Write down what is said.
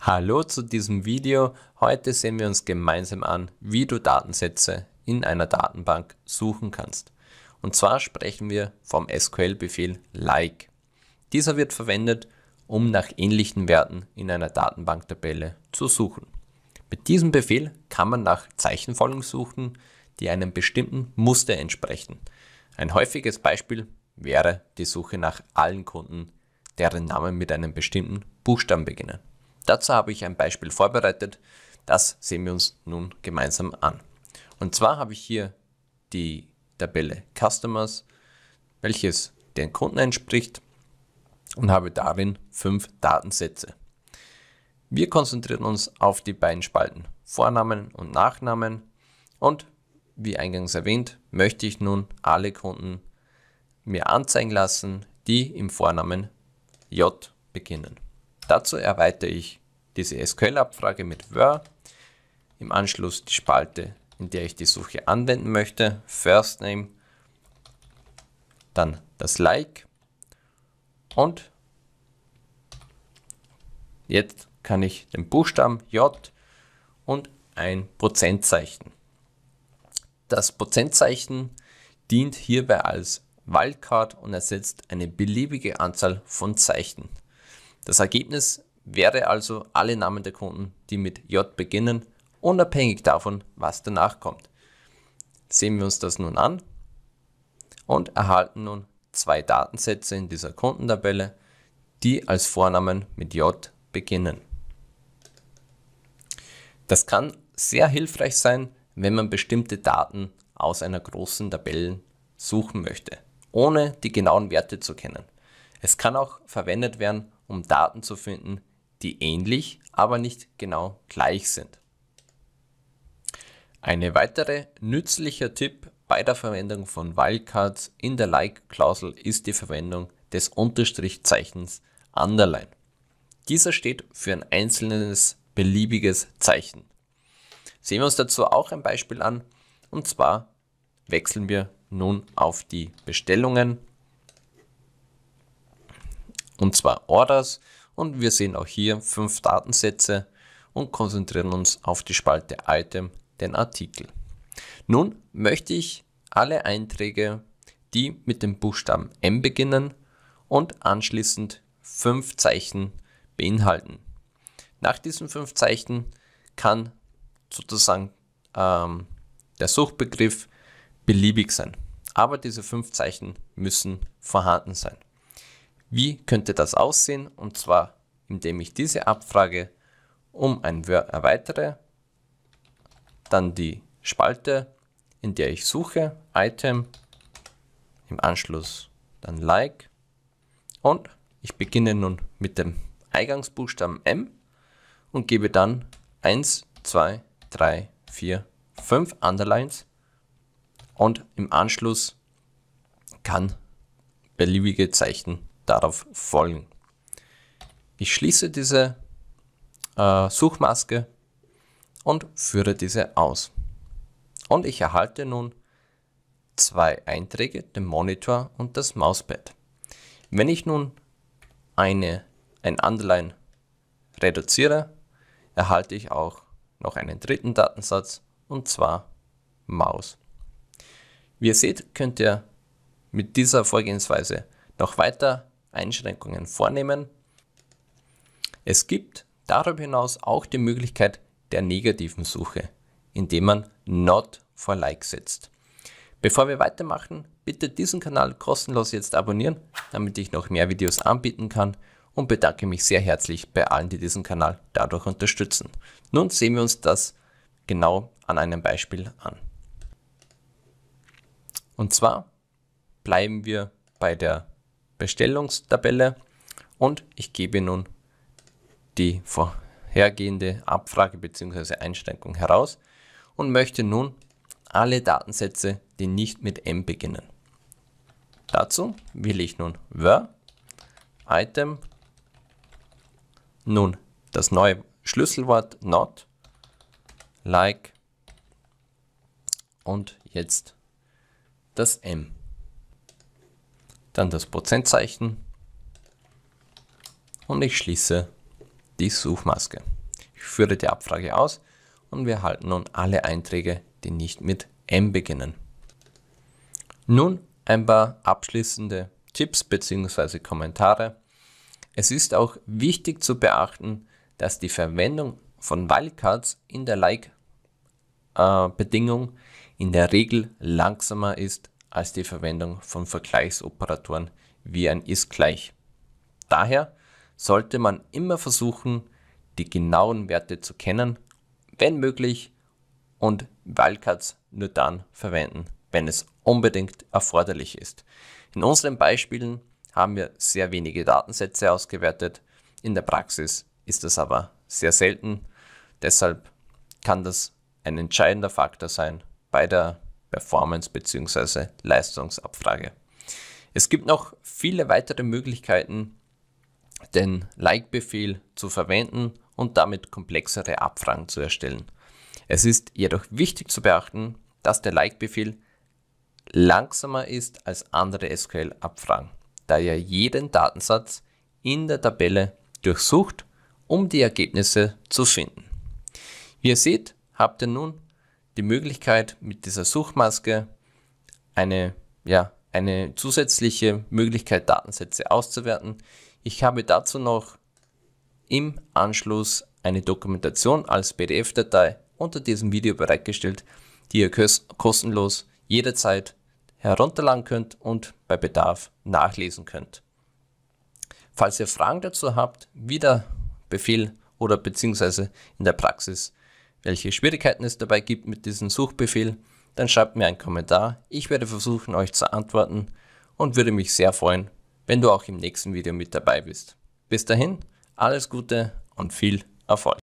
Hallo zu diesem Video. Heute sehen wir uns gemeinsam an, wie du Datensätze in einer Datenbank suchen kannst. Und zwar sprechen wir vom SQL-Befehl like. Dieser wird verwendet, um nach ähnlichen Werten in einer Datenbanktabelle zu suchen. Mit diesem Befehl kann man nach Zeichenfolgen suchen, die einem bestimmten Muster entsprechen. Ein häufiges Beispiel wäre die Suche nach allen Kunden, deren Namen mit einem bestimmten Buchstaben beginnen. Dazu habe ich ein Beispiel vorbereitet, das sehen wir uns nun gemeinsam an. Und zwar habe ich hier die Tabelle Customers, welches den Kunden entspricht und habe darin fünf Datensätze. Wir konzentrieren uns auf die beiden Spalten Vornamen und Nachnamen und wie eingangs erwähnt, möchte ich nun alle Kunden mir anzeigen lassen, die im Vornamen J beginnen. Dazu erweitere ich diese SQL-Abfrage mit where, im Anschluss die Spalte, in der ich die Suche anwenden möchte, first name, dann das like und jetzt kann ich den Buchstaben J und ein Prozentzeichen. Das Prozentzeichen dient hierbei als Wildcard und ersetzt eine beliebige Anzahl von Zeichen. Das Ergebnis werde also alle Namen der Kunden, die mit J beginnen, unabhängig davon, was danach kommt. Sehen wir uns das nun an und erhalten nun zwei Datensätze in dieser Kundentabelle, die als Vornamen mit J beginnen. Das kann sehr hilfreich sein, wenn man bestimmte Daten aus einer großen Tabelle suchen möchte, ohne die genauen Werte zu kennen. Es kann auch verwendet werden, um Daten zu finden, die ähnlich, aber nicht genau gleich sind. Eine weitere nützlicher Tipp bei der Verwendung von Wildcards in der Like-Klausel ist die Verwendung des Unterstrichzeichens Underline. Dieser steht für ein einzelnes beliebiges Zeichen. Sehen wir uns dazu auch ein Beispiel an. Und zwar wechseln wir nun auf die Bestellungen. Und zwar Orders. Und wir sehen auch hier fünf Datensätze und konzentrieren uns auf die Spalte Item, den Artikel. Nun möchte ich alle Einträge, die mit dem Buchstaben M beginnen und anschließend fünf Zeichen beinhalten. Nach diesen fünf Zeichen kann sozusagen ähm, der Suchbegriff beliebig sein. Aber diese fünf Zeichen müssen vorhanden sein. Wie könnte das aussehen? Und zwar, indem ich diese Abfrage um ein Word erweitere, dann die Spalte, in der ich suche, Item, im Anschluss dann Like und ich beginne nun mit dem Eingangsbuchstaben M und gebe dann 1, 2, 3, 4, 5 Underlines und im Anschluss kann beliebige Zeichen darauf folgen. Ich schließe diese äh, Suchmaske und führe diese aus. Und ich erhalte nun zwei Einträge, den Monitor und das Mauspad. Wenn ich nun eine, ein Underline reduziere, erhalte ich auch noch einen dritten Datensatz und zwar Maus. Wie ihr seht, könnt ihr mit dieser Vorgehensweise noch weiter Einschränkungen vornehmen. Es gibt darüber hinaus auch die Möglichkeit der negativen Suche, indem man Not for Like setzt. Bevor wir weitermachen, bitte diesen Kanal kostenlos jetzt abonnieren, damit ich noch mehr Videos anbieten kann und bedanke mich sehr herzlich bei allen, die diesen Kanal dadurch unterstützen. Nun sehen wir uns das genau an einem Beispiel an. Und zwar bleiben wir bei der Bestellungstabelle und ich gebe nun die vorhergehende Abfrage bzw. Einschränkung heraus und möchte nun alle Datensätze, die nicht mit M beginnen. Dazu wähle ich nun where, item, nun das neue Schlüsselwort not, like und jetzt das M dann das Prozentzeichen und ich schließe die Suchmaske. Ich führe die Abfrage aus und wir erhalten nun alle Einträge, die nicht mit M beginnen. Nun ein paar abschließende Tipps bzw. Kommentare. Es ist auch wichtig zu beachten, dass die Verwendung von Wildcards in der Like-Bedingung äh, in der Regel langsamer ist als die Verwendung von Vergleichsoperatoren wie ein ist gleich. Daher sollte man immer versuchen, die genauen Werte zu kennen, wenn möglich, und Wildcards nur dann verwenden, wenn es unbedingt erforderlich ist. In unseren Beispielen haben wir sehr wenige Datensätze ausgewertet, in der Praxis ist das aber sehr selten, deshalb kann das ein entscheidender Faktor sein bei der Performance bzw. Leistungsabfrage. Es gibt noch viele weitere Möglichkeiten, den Like-Befehl zu verwenden und damit komplexere Abfragen zu erstellen. Es ist jedoch wichtig zu beachten, dass der Like-Befehl langsamer ist als andere SQL-Abfragen, da er jeden Datensatz in der Tabelle durchsucht, um die Ergebnisse zu finden. Wie ihr seht, habt ihr nun die Möglichkeit, mit dieser Suchmaske eine, ja, eine zusätzliche Möglichkeit, Datensätze auszuwerten. Ich habe dazu noch im Anschluss eine Dokumentation als PDF-Datei unter diesem Video bereitgestellt, die ihr kostenlos jederzeit herunterladen könnt und bei Bedarf nachlesen könnt. Falls ihr Fragen dazu habt, wie der Befehl oder beziehungsweise in der Praxis welche Schwierigkeiten es dabei gibt mit diesem Suchbefehl, dann schreibt mir einen Kommentar. Ich werde versuchen, euch zu antworten und würde mich sehr freuen, wenn du auch im nächsten Video mit dabei bist. Bis dahin, alles Gute und viel Erfolg.